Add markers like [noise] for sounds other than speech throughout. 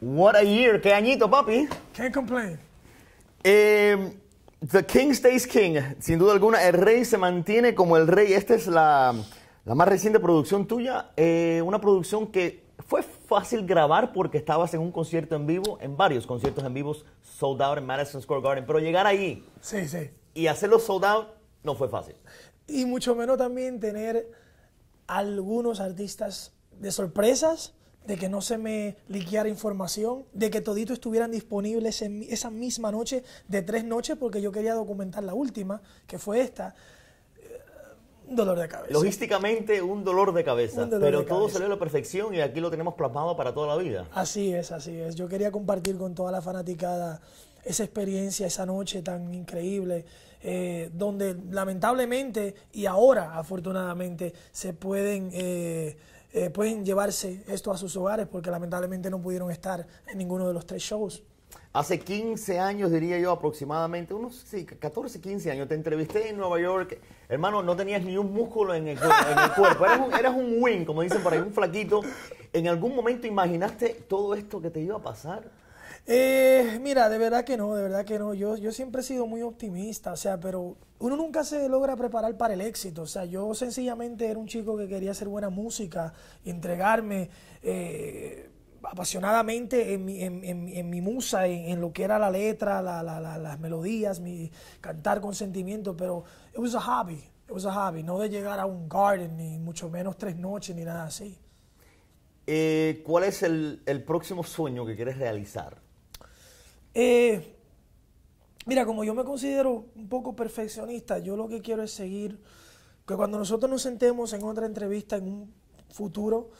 What a year. Qué añito, papi. Can't complain. Em, the King stays king. Sin duda alguna, el rey se mantiene como el rey. Esta es la, más reciente producción tuya. Eh, una producción que fue fácil grabar porque estabas en un concierto en vivo, en varios conciertos en vivos, sold out en Madison Square Garden. Pero llegar ahí sí, y hacerlo sold out no fue fácil. Y mucho menos también tener algunos artistas de sorpresas de que no se me liqueara información, de que todito estuvieran disponibles en esa misma noche, de tres noches, porque yo quería documentar la última, que fue esta. Un eh, dolor de cabeza. Logísticamente un dolor de cabeza, pero todo salió a la perfección y aquí lo tenemos plasmado para toda la vida. Así es, así es. Yo quería compartir con toda la fanaticada esa experiencia, esa noche tan increíble, eh, donde lamentablemente y ahora afortunadamente se pueden... Eh, eh, pueden llevarse esto a sus hogares porque lamentablemente no pudieron estar en ninguno de los tres shows. Hace 15 años, diría yo aproximadamente, unos 14, 15 años, te entrevisté en Nueva York. Hermano, no tenías ni un músculo en el, cuerpo. Eras un, eras win, como dicen por ahí, un flaquito. ¿En algún momento imaginaste todo esto que te iba a pasar? Eh, mira, de verdad que no, de verdad que no. Yo, yo siempre he sido muy optimista, o sea, pero uno nunca se logra preparar para el éxito. O sea, yo sencillamente era un chico que quería hacer buena música, entregarme. Eh, apasionadamente en mi, en, en, en mi musa, en, lo que era la letra, la, la, las melodías, mi cantar con sentimiento, pero it was a hobby, it was a hobby, no de llegar a un garden, ni mucho menos tres noches, ni nada así. Eh, ¿Cuál es el próximo sueño que quieres realizar? Eh, mira, como yo me considero un poco perfeccionista, yo lo que quiero es seguir, que cuando nosotros nos sentemos en otra entrevista en un futuro,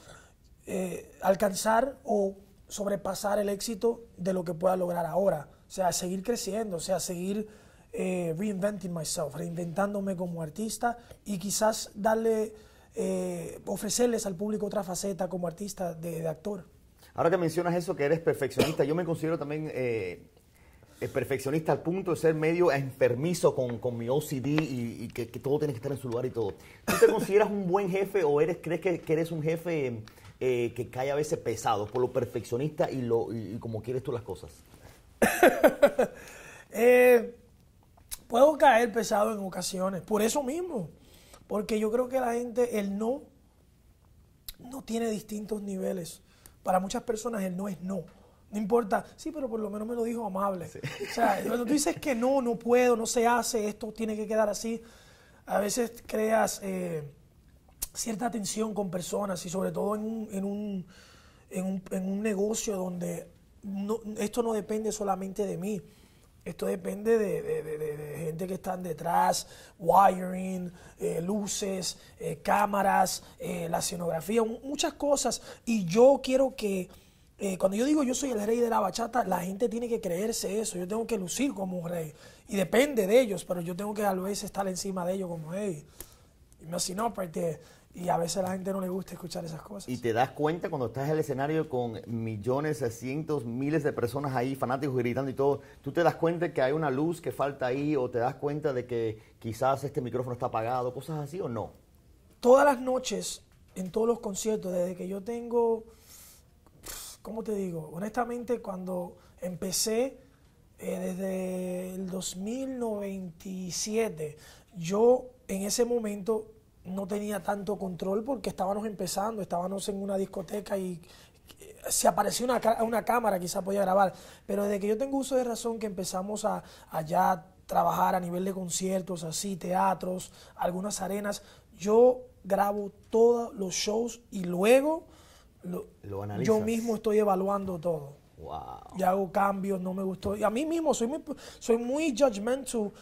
eh, alcanzar o sobrepasar el éxito de lo que pueda lograr ahora. O sea, seguir creciendo, o sea, seguir eh, reinventing myself, reinventándome como artista y quizás darle, eh, ofrecerles al público otra faceta como artista de actor. Ahora que mencionas eso, que eres perfeccionista, yo me considero también eh, eh, perfeccionista al punto de ser medio enfermizo con, con mi OCD y, que, todo tiene que estar en su lugar y todo. ¿Tú te consideras un buen jefe o eres crees que, eres un jefe eh, que cae a veces pesado por lo perfeccionista y, lo, como quieres tú las cosas? [laughs] puedo caer pesado en ocasiones, por eso mismo, porque yo creo que la gente, el no, no tiene distintos niveles para muchas personas el no es no. No importa, sí, pero por lo menos me lo dijo amable. O sea, [laughs] cuando tú dices que no, no puedo, no se hace, esto tiene que quedar así, a veces creas eh, cierta tensión con personas y sobre todo en un, en un, en un, negocio donde esto no depende solamente de mí. Esto depende de, gente que están detrás, wiring, eh, luces, eh, cámaras, eh, la escenografía, muchas cosas. Y yo quiero que, cuando yo digo yo soy el rey de la bachata, la gente tiene que creerse eso. Yo tengo que lucir como un rey. Y depende de ellos, pero yo tengo que a vez estar encima de ellos como, rey. y me no, porque... Y a veces a la gente no le gusta escuchar esas cosas. Y te das cuenta cuando estás en el escenario con millones, cientos, miles de personas ahí, fanáticos gritando y todo, tú te das cuenta que hay una luz que falta ahí o te das cuenta de que quizás este micrófono está apagado, cosas así o no. Todas las noches, en todos los conciertos, desde que yo tengo, ¿cómo te digo? Honestamente, cuando empecé, eh, desde el 2097, yo en ese momento no tenía tanto control porque estábamos empezando, estábamos en una discoteca y eh, si apareció una, una cámara quizá podía grabar, pero desde que yo tengo uso de razón que empezamos a, a trabajar a nivel de conciertos, así, teatros, algunas arenas, yo grabo todos los shows y luego lo, yo mismo estoy evaluando todo. Ya Y hago cambios, no me gustó. Y a mí mismo soy muy, soy muy judgmental.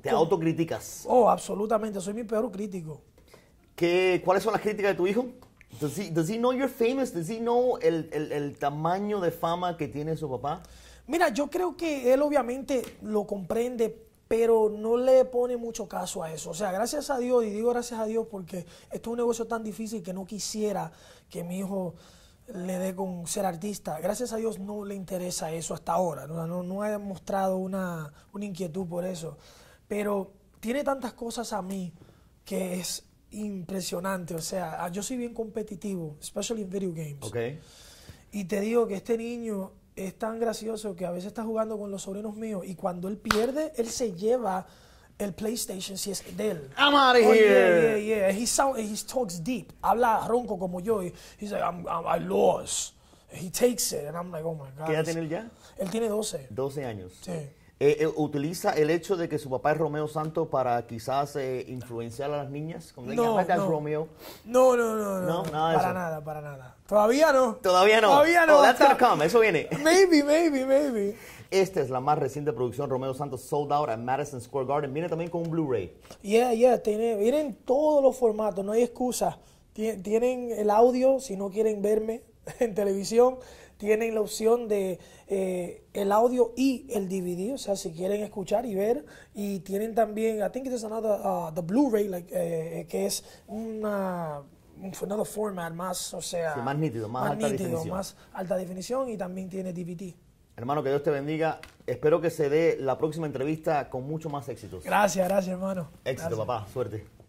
¿Te autocriticas? Oh, absolutamente, soy mi peor crítico. ¿Cuáles son las críticas de tu hijo? Does he, know you're famous? Does he el, tamaño de fama que tiene su papá? Mira, yo creo que él obviamente lo comprende, pero no le pone mucho caso a eso. O sea, gracias a Dios, y digo gracias a Dios porque esto es un negocio tan difícil que no quisiera que mi hijo le dé con ser artista. Gracias a Dios no le interesa eso hasta ahora. No, no, ha mostrado una, una inquietud por eso. Pero tiene tantas cosas a mí que es impresionante. O sea, ah, yo soy bien competitivo, especially in video games. Okay. Y te digo que este niño es tan gracioso que a veces está jugando con los sobrinos míos y cuando él pierde, él se lleva el PlayStation si es de él. I'm out of oh, here. Yeah, yeah, yeah. He, he talks deep. Habla ronco como yo. Y he's like, I lost. He takes it. And I'm like, oh my God. ¿Qué edad tiene él ya? Él tiene 12. 12 años. Sí. Eh, eh, ¿Utiliza el hecho de que su papá es Romeo Santos para quizás eh, influenciar a las niñas? no, no. Romeo. no, no, no, no, para nada, para nada. Todavía no. Todavía no. Todavía oh, come. Eso viene. [laughs] Maybe, maybe, maybe. Esta es la más reciente producción Romeo Santos Sold Out at Madison Square Garden. Viene también con un Blu-ray. Yeah, yeah. Tiene, vienen todos los formatos. No hay excusa. tienen el audio si no quieren verme [laughs] en televisión tienen la opción de eh, el audio y el DVD, o sea, si quieren escuchar y ver, y tienen también, I think it's another, uh, the Blu-ray, like, eh, que es una another format más, o sea, más nítido, más, alta definición. más alta definición y también tiene DVD. Hermano, que Dios te bendiga. Espero que se dé la próxima entrevista con mucho más éxito. Gracias, gracias, hermano. Éxito, papá. Suerte.